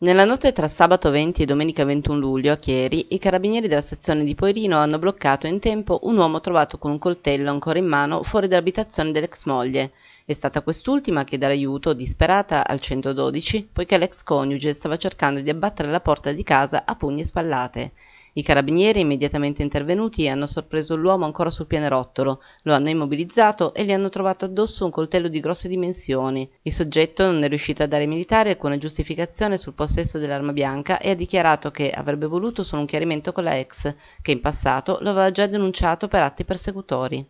Nella notte tra sabato 20 e domenica 21 luglio a Chieri, i carabinieri della stazione di Poirino hanno bloccato in tempo un uomo trovato con un coltello ancora in mano fuori dall'abitazione dell'ex moglie. È stata quest'ultima a chiedere aiuto, disperata, al 112, poiché l'ex coniuge stava cercando di abbattere la porta di casa a pugni e spallate. I carabinieri, immediatamente intervenuti, hanno sorpreso l'uomo ancora sul pianerottolo, lo hanno immobilizzato e gli hanno trovato addosso un coltello di grosse dimensioni. Il soggetto non è riuscito a dare ai militari alcuna giustificazione sul possesso dell'arma bianca e ha dichiarato che avrebbe voluto solo un chiarimento con la ex, che in passato lo aveva già denunciato per atti persecutori.